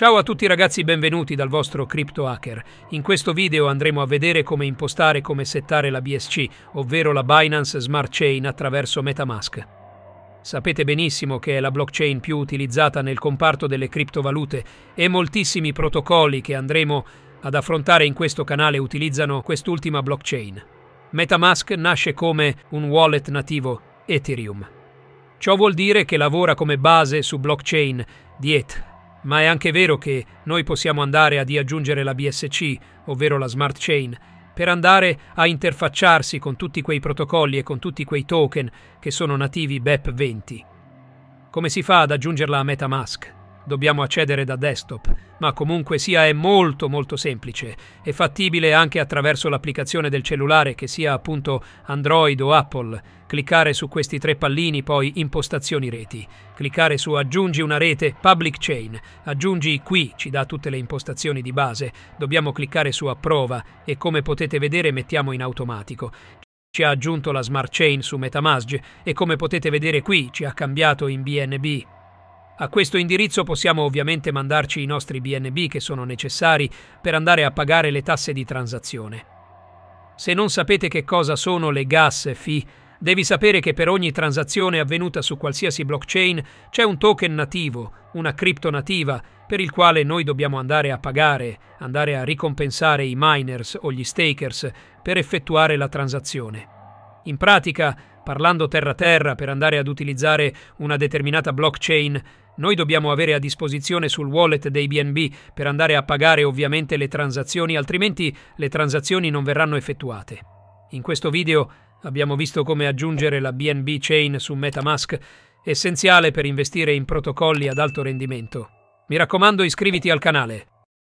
Ciao a tutti ragazzi, benvenuti dal vostro Crypto Hacker. In questo video andremo a vedere come impostare e come settare la BSC, ovvero la Binance Smart Chain attraverso MetaMask. Sapete benissimo che è la blockchain più utilizzata nel comparto delle criptovalute e moltissimi protocolli che andremo ad affrontare in questo canale utilizzano quest'ultima blockchain. MetaMask nasce come un wallet nativo Ethereum. Ciò vuol dire che lavora come base su blockchain di Ethereum ma è anche vero che noi possiamo andare ad aggiungere la BSC, ovvero la smart chain, per andare a interfacciarsi con tutti quei protocolli e con tutti quei token che sono nativi BEP20. Come si fa ad aggiungerla a MetaMask? dobbiamo accedere da desktop, ma comunque sia è molto molto semplice e fattibile anche attraverso l'applicazione del cellulare che sia appunto Android o Apple. Cliccare su questi tre pallini, poi impostazioni reti. Cliccare su aggiungi una rete public chain. Aggiungi qui, ci dà tutte le impostazioni di base. Dobbiamo cliccare su approva e come potete vedere mettiamo in automatico. Ci ha aggiunto la smart chain su Metamask e come potete vedere qui ci ha cambiato in BNB. A questo indirizzo possiamo ovviamente mandarci i nostri BNB che sono necessari per andare a pagare le tasse di transazione. Se non sapete che cosa sono le gas fee, devi sapere che per ogni transazione avvenuta su qualsiasi blockchain c'è un token nativo, una cripto nativa, per il quale noi dobbiamo andare a pagare, andare a ricompensare i miners o gli stakers per effettuare la transazione. In pratica, parlando terra terra per andare ad utilizzare una determinata blockchain, noi dobbiamo avere a disposizione sul wallet dei BNB per andare a pagare ovviamente le transazioni, altrimenti le transazioni non verranno effettuate. In questo video abbiamo visto come aggiungere la BNB chain su Metamask, essenziale per investire in protocolli ad alto rendimento. Mi raccomando iscriviti al canale.